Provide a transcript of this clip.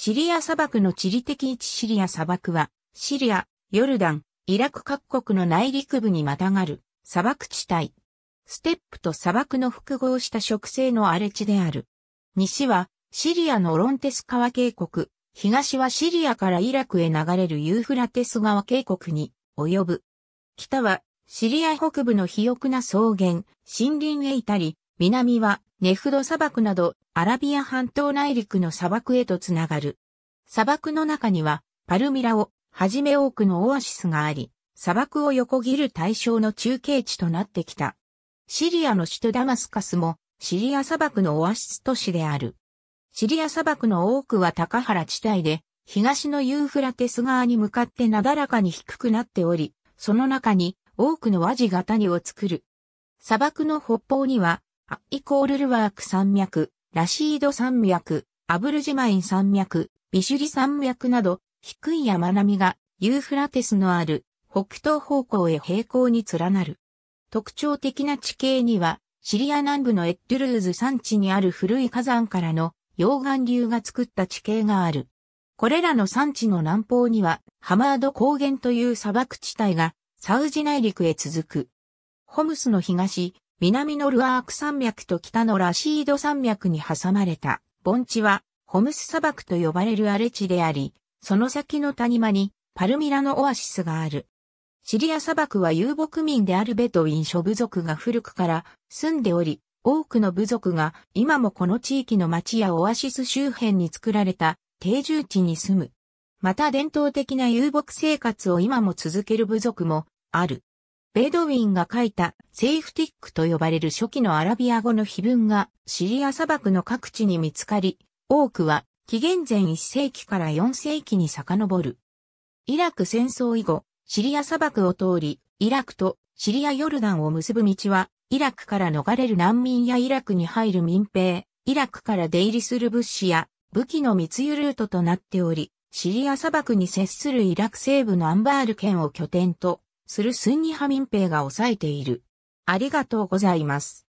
シリア砂漠の地理的位置シリア砂漠は、シリア、ヨルダン、イラク各国の内陸部にまたがる砂漠地帯。ステップと砂漠の複合した植生の荒れ地である。西はシリアのロンテス川渓谷、東はシリアからイラクへ流れるユーフラテス川渓谷に及ぶ。北はシリア北部の肥沃な草原、森林へ至り、南はネフド砂漠などアラビア半島内陸の砂漠へとつながる。砂漠の中にはパルミラをはじめ多くのオアシスがあり、砂漠を横切る対象の中継地となってきた。シリアの首都ダマスカスもシリア砂漠のオアシス都市である。シリア砂漠の多くは高原地帯で、東のユーフラテス側に向かってなだらかに低くなっており、その中に多くの和地型谷を作る。砂漠の北方にはアイコールルワーク山脈、ラシード山脈、アブルジマイン山脈、ビシュリ山脈など、低い山並みがユーフラテスのある北東方向へ平行に連なる。特徴的な地形には、シリア南部のエッドゥルーズ山地にある古い火山からの溶岩流が作った地形がある。これらの山地の南方には、ハマード高原という砂漠地帯が、サウジ内陸へ続く。ホムスの東、南のルアーク山脈と北のラシード山脈に挟まれた盆地はホムス砂漠と呼ばれる荒れ地であり、その先の谷間にパルミラのオアシスがある。シリア砂漠は遊牧民であるベトウィン諸部族が古くから住んでおり、多くの部族が今もこの地域の町やオアシス周辺に作られた定住地に住む。また伝統的な遊牧生活を今も続ける部族もある。ベドウィンが書いたセイフティックと呼ばれる初期のアラビア語の碑文がシリア砂漠の各地に見つかり、多くは紀元前1世紀から4世紀に遡る。イラク戦争以後、シリア砂漠を通り、イラクとシリアヨルダンを結ぶ道は、イラクから逃れる難民やイラクに入る民兵、イラクから出入りする物資や武器の密輸ルートとなっており、シリア砂漠に接するイラク西部のアンバール県を拠点とするスンニ派民兵が抑えている。ありがとうございます。